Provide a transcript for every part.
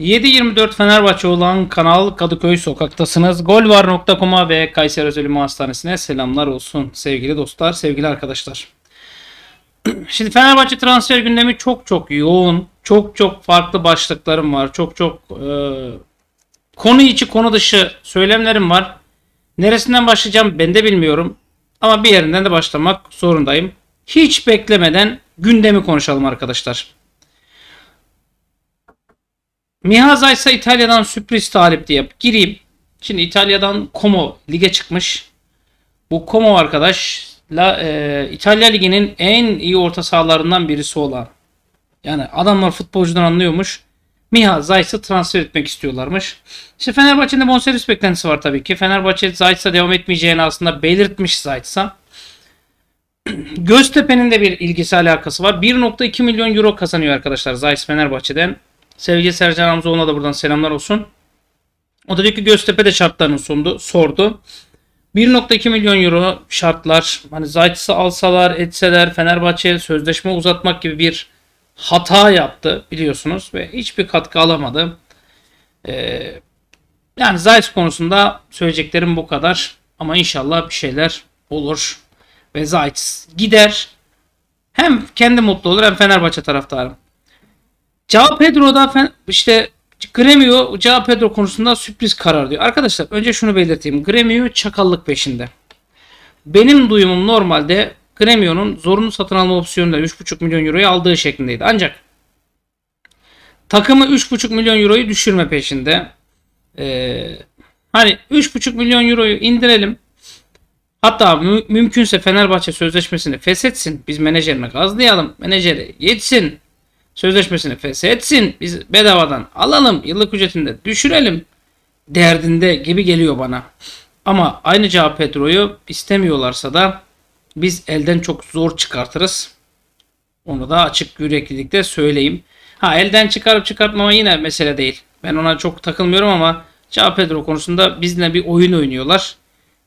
7.24 Fenerbahçe olan kanal Kadıköy sokaktasınız. Golvar.com'a ve Kayseri Özel Ünlü Hastanesi'ne selamlar olsun sevgili dostlar, sevgili arkadaşlar. Şimdi Fenerbahçe transfer gündemi çok çok yoğun. Çok çok farklı başlıklarım var. Çok çok e, konu içi konu dışı söylemlerim var. Neresinden başlayacağım ben de bilmiyorum. Ama bir yerinden de başlamak zorundayım. Hiç beklemeden gündemi konuşalım arkadaşlar. Mihaza ise İtalya'dan sürpriz talip diye gireyim. Şimdi İtalya'dan Como lige çıkmış. Bu Como arkadaş La, e, İtalya liginin en iyi orta sahalarından birisi olan. Yani adamlar futbolcudan anlıyormuş. Miha Zayt'ı transfer etmek istiyorlarmış. İşte Fenerbahçe'nin bonservis beklentisi var tabii ki. Fenerbahçe Zayt'sa devam etmeyeceğini aslında belirtmiş Zayt'sa. Göztepe'nin de bir ilgisi alakası var. 1.2 milyon euro kazanıyor arkadaşlar Zayt Fenerbahçe'den. Sevgili Sercan Hamzoğlu'na da buradan selamlar olsun. O da diyor ki Göztepe de şartlarını sundu, sordu. 1.2 milyon euro şartlar. Hani Zayt'sı alsalar, etseler Fenerbahçe'ye sözleşme uzatmak gibi bir hata yaptı biliyorsunuz ve hiçbir katkı alamadı. Ee, yani Zayt konusunda söyleyeceklerim bu kadar ama inşallah bir şeyler olur ve Zayt gider. Hem kendi mutlu olur hem Fenerbahçe taraftarım. Cao Pedro'da işte Gremio Cao Pedro konusunda sürpriz karar diyor. Arkadaşlar önce şunu belirteyim. Gremio çakallık peşinde. Benim duyumum normalde Gremio'nun zorunlu satın alma opsiyonunda 3,5 milyon euroyu aldığı şeklindeydi. Ancak takımı 3,5 milyon euroyu düşürme peşinde. Ee, hani 3,5 milyon euroyu indirelim. Hatta mü- mümkünse Fenerbahçe sözleşmesini feshetsin. Biz menajerine gazlayalım. Menajeri yetsin sözleşmesini feshetsin. Biz bedavadan alalım. Yıllık ücretini düşürelim derdinde gibi geliyor bana. Ama aynı cevap Pedro'yu istemiyorlarsa da biz elden çok zor çıkartırız. Onu da açık yüreklilikte söyleyeyim. Ha elden çıkarıp çıkartmama yine mesele değil. Ben ona çok takılmıyorum ama Cao Petro konusunda bizle bir oyun oynuyorlar.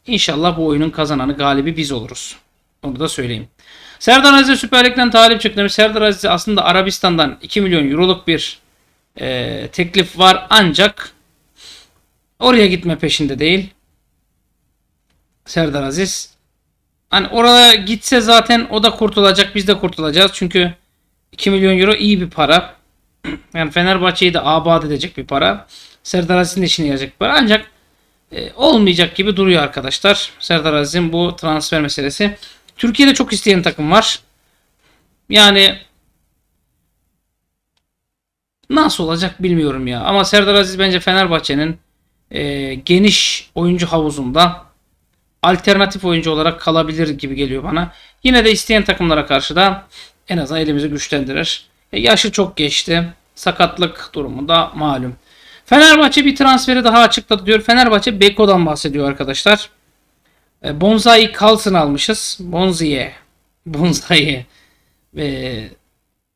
İnşallah bu oyunun kazananı galibi biz oluruz. Onu da söyleyeyim. Serdar Aziz Süper Lig'den talip çıktı Serdar Aziz aslında Arabistan'dan 2 milyon euroluk bir e, teklif var ancak oraya gitme peşinde değil. Serdar Aziz. Hani oraya gitse zaten o da kurtulacak biz de kurtulacağız. Çünkü 2 milyon euro iyi bir para. Yani Fenerbahçe'yi de abat edecek bir para. Serdar Aziz'in işine yarayacak bir para. Ancak e, olmayacak gibi duruyor arkadaşlar. Serdar Aziz'in bu transfer meselesi. Türkiye'de çok isteyen takım var. Yani nasıl olacak bilmiyorum ya. Ama Serdar Aziz bence Fenerbahçe'nin e, geniş oyuncu havuzunda alternatif oyuncu olarak kalabilir gibi geliyor bana. Yine de isteyen takımlara karşı da en azından elimizi güçlendirir. E, yaşı çok geçti. Sakatlık durumu da malum. Fenerbahçe bir transferi daha açıkladı diyor. Fenerbahçe Beko'dan bahsediyor arkadaşlar. Bonzai e, Bonsai almışız. Bonzi'ye. Bonzai'ye. E,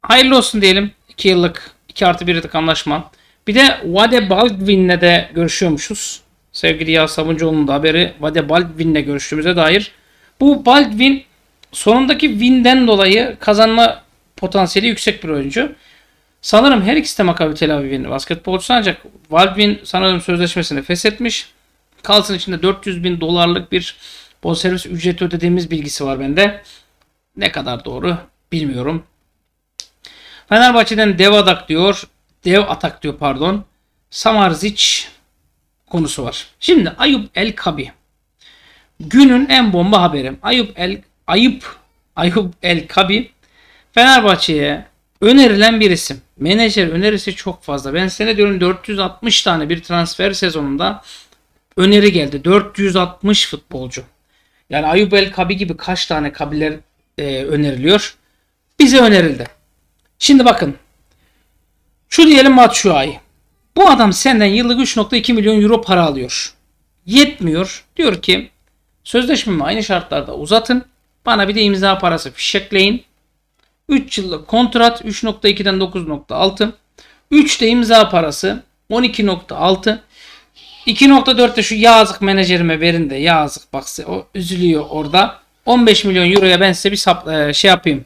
hayırlı olsun diyelim. 2 yıllık 2 artı 1 yıllık anlaşma. Bir de Wade Baldwin'le de görüşüyormuşuz. Sevgili Yağız Sabuncuoğlu'nun da haberi Wade Baldwin'le görüştüğümüze dair. Bu Baldwin sonundaki Win'den dolayı kazanma potansiyeli yüksek bir oyuncu. Sanırım her ikisi de Maccabi Tel Aviv'in basketbolcusu ancak Baldwin sanırım sözleşmesini feshetmiş. Kalsın içinde 400 bin dolarlık bir bonservis ücreti ödediğimiz bilgisi var bende. Ne kadar doğru bilmiyorum. Fenerbahçe'den dev atak diyor. Dev atak diyor pardon. Samarzic konusu var. Şimdi Ayıp El Kabi. Günün en bomba haberi. Ayıp El Ayıp Ayıp El Kabi Fenerbahçe'ye önerilen bir isim. Menajer önerisi çok fazla. Ben sene diyorum 460 tane bir transfer sezonunda öneri geldi. 460 futbolcu. Yani Ayub El Kabi gibi kaç tane kabiler e, öneriliyor? Bize önerildi. Şimdi bakın. Şu diyelim Batshuayi. Bu adam senden yıllık 3.2 milyon euro para alıyor. Yetmiyor. Diyor ki sözleşmemi aynı şartlarda uzatın. Bana bir de imza parası fişekleyin. 3 yıllık kontrat 3.2'den 9.6. 3 de imza parası 12.6. 2.4'te şu yazık menajerime verin de yazık bak o üzülüyor orada. 15 milyon euroya ben size bir e, şey yapayım.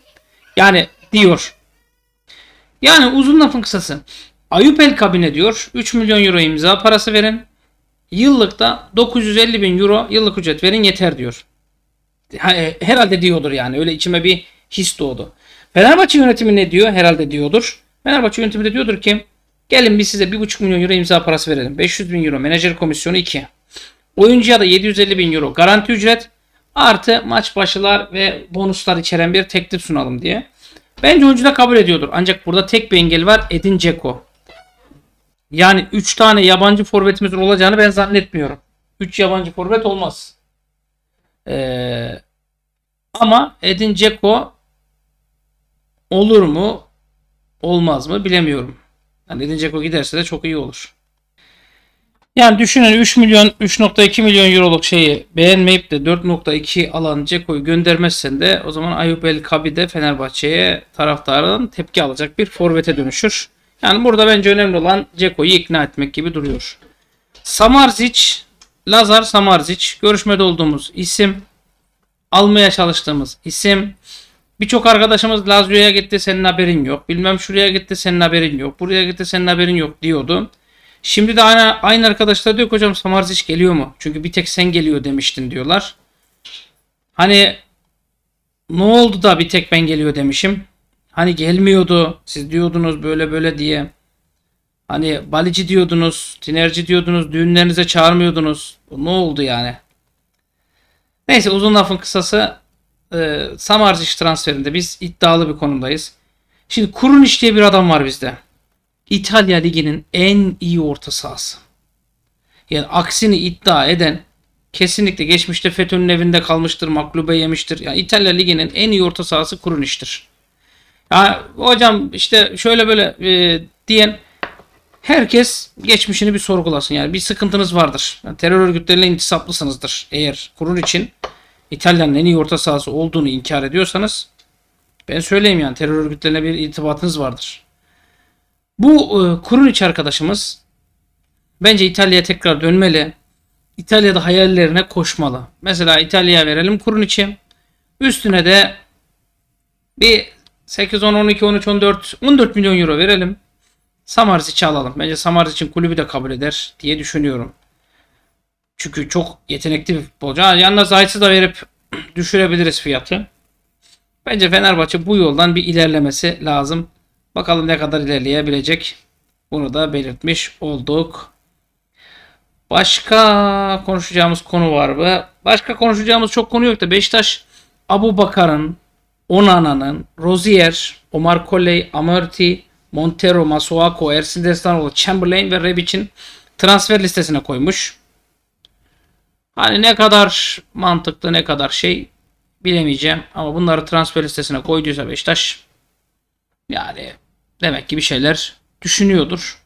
Yani diyor. Yani uzun lafın kısası. Ayup el kabine diyor. 3 milyon euro imza parası verin. Yıllıkta 950 bin euro yıllık ücret verin yeter diyor. E, herhalde diyordur yani. Öyle içime bir his doğdu. Fenerbahçe yönetimi ne diyor? Herhalde diyordur. Fenerbahçe yönetimi de diyordur ki Gelin biz size 1,5 milyon euro imza parası verelim. 500 bin euro menajer komisyonu 2. Oyuncuya da 750 bin euro garanti ücret artı maç başılar ve bonuslar içeren bir teklif sunalım diye. Bence oyuncu da kabul ediyordur. Ancak burada tek bir engel var. Edin Ceko. Yani 3 tane yabancı forvetimiz olacağını ben zannetmiyorum. 3 yabancı forvet olmaz. Ee, ama Edin Ceko olur mu olmaz mı bilemiyorum. Yani Edin Dzeko giderse de çok iyi olur. Yani düşünün 3 milyon 3.2 milyon euroluk şeyi beğenmeyip de 4.2 alan Ceko'yu göndermezsen de o zaman Ayub El Kabi de Fenerbahçe'ye taraftarın tepki alacak bir forvete dönüşür. Yani burada bence önemli olan Ceko'yu ikna etmek gibi duruyor. Samarzic, Lazar Samarzic görüşmede olduğumuz isim, almaya çalıştığımız isim. Birçok arkadaşımız Lazio'ya gitti senin haberin yok. Bilmem şuraya gitti senin haberin yok. Buraya gitti senin haberin yok diyordu. Şimdi de aynı, aynı arkadaşlar diyor ki hocam Samarzic geliyor mu? Çünkü bir tek sen geliyor demiştin diyorlar. Hani ne oldu da bir tek ben geliyor demişim. Hani gelmiyordu. Siz diyordunuz böyle böyle diye. Hani balici diyordunuz, tinerci diyordunuz, düğünlerinize çağırmıyordunuz. Ne oldu yani? Neyse uzun lafın kısası e, ee, Samar transferinde biz iddialı bir konumdayız. Şimdi Kurunic diye bir adam var bizde. İtalya Ligi'nin en iyi orta sahası. Yani aksini iddia eden kesinlikle geçmişte FETÖ'nün evinde kalmıştır, maklube yemiştir. Yani İtalya Ligi'nin en iyi orta sahası Kurunic'tir. Ya hocam işte şöyle böyle e, diyen herkes geçmişini bir sorgulasın. Yani bir sıkıntınız vardır. Yani terör örgütleriyle intisaplısınızdır eğer kurun için İtalya'nın en iyi orta sahası olduğunu inkar ediyorsanız ben söyleyeyim yani terör örgütlerine bir irtibatınız vardır. Bu e, Kurunic arkadaşımız bence İtalya'ya tekrar dönmeli. İtalya'da hayallerine koşmalı. Mesela İtalya'ya verelim Kurun Kurunic'i. Üstüne de bir 8, 10, 12, 13, 14, 14 milyon euro verelim. Samaris alalım. Bence Samaris için kulübü de kabul eder diye düşünüyorum. Çünkü çok yetenekli bir futbolcu. Ha, yanına Zayt'ı da verip düşürebiliriz fiyatı. Bence Fenerbahçe bu yoldan bir ilerlemesi lazım. Bakalım ne kadar ilerleyebilecek. Bunu da belirtmiş olduk. Başka konuşacağımız konu var mı? Başka konuşacağımız çok konu yok da Beşiktaş Abu Bakar'ın, Onana'nın, Rozier, Omar Colley, Amerti, Montero, Masuako, Ersin Destanoğlu, Chamberlain ve Rebic'in transfer listesine koymuş. Hani ne kadar mantıklı ne kadar şey bilemeyeceğim. Ama bunları transfer listesine koyduysa Beşiktaş yani demek ki bir şeyler düşünüyordur.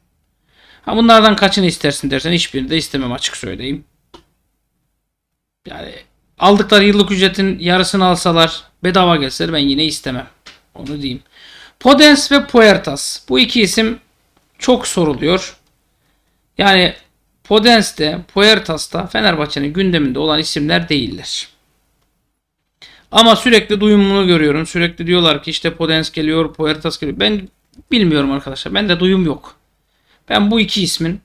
Ha bunlardan kaçını istersin dersen hiçbirini de istemem açık söyleyeyim. Yani aldıkları yıllık ücretin yarısını alsalar bedava gelseler ben yine istemem. Onu diyeyim. Podens ve Puertas. Bu iki isim çok soruluyor. Yani Podens'te, Puertas'ta Fenerbahçe'nin gündeminde olan isimler değildir. Ama sürekli duyumunu görüyorum. Sürekli diyorlar ki işte Podens geliyor, Puertas geliyor. Ben bilmiyorum arkadaşlar. ben de duyum yok. Ben bu iki ismin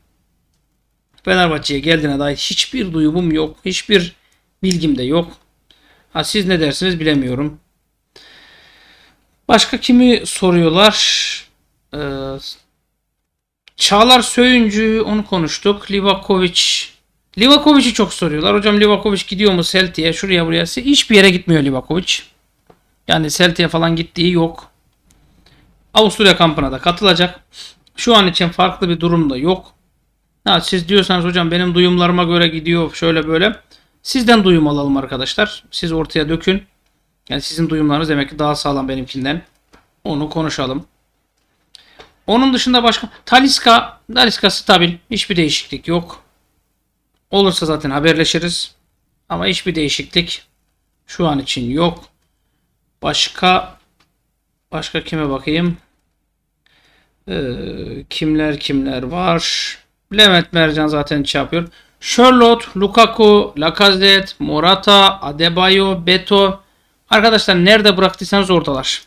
Fenerbahçe'ye geldiğine dair hiçbir duyumum yok. Hiçbir bilgim de yok. Ha, siz ne dersiniz bilemiyorum. Başka kimi soruyorlar? Ee, Çağlar Söyüncü onu konuştuk. Livakovic. Livakovic'i çok soruyorlar. Hocam Livakovic gidiyor mu Celtic'e? Şuraya buraya. Hiçbir yere gitmiyor Livakovic. Yani Celtic'e falan gittiği yok. Avusturya kampına da katılacak. Şu an için farklı bir durum da yok. Ha, siz diyorsanız hocam benim duyumlarıma göre gidiyor şöyle böyle. Sizden duyum alalım arkadaşlar. Siz ortaya dökün. Yani sizin duyumlarınız demek ki daha sağlam benimkinden. Onu konuşalım. Onun dışında başka Taliska, Taliska stabil. Hiçbir değişiklik yok. Olursa zaten haberleşiriz. Ama hiçbir değişiklik şu an için yok. Başka başka kime bakayım? Ee, kimler kimler var? Levent Mercan zaten şey yapıyor. Charlotte, Lukaku, Lacazette, Morata, Adebayo, Beto. Arkadaşlar nerede bıraktıysanız oradalar.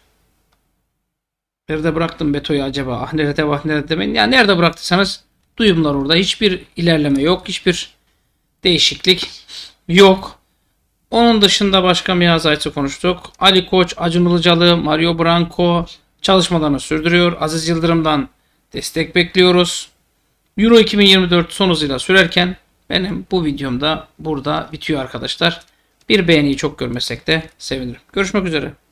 Nerede bıraktım Beto'yu acaba? Ah nerede vah nerede demeyin. Ya nerede bıraktıysanız duyumlar orada. Hiçbir ilerleme yok. Hiçbir değişiklik yok. Onun dışında başka Mia Zayt'ı konuştuk. Ali Koç, Acun Ilıcalı, Mario Branco çalışmalarını sürdürüyor. Aziz Yıldırım'dan destek bekliyoruz. Euro 2024 son hızıyla sürerken benim bu videom da burada bitiyor arkadaşlar. Bir beğeniyi çok görmesek de sevinirim. Görüşmek üzere.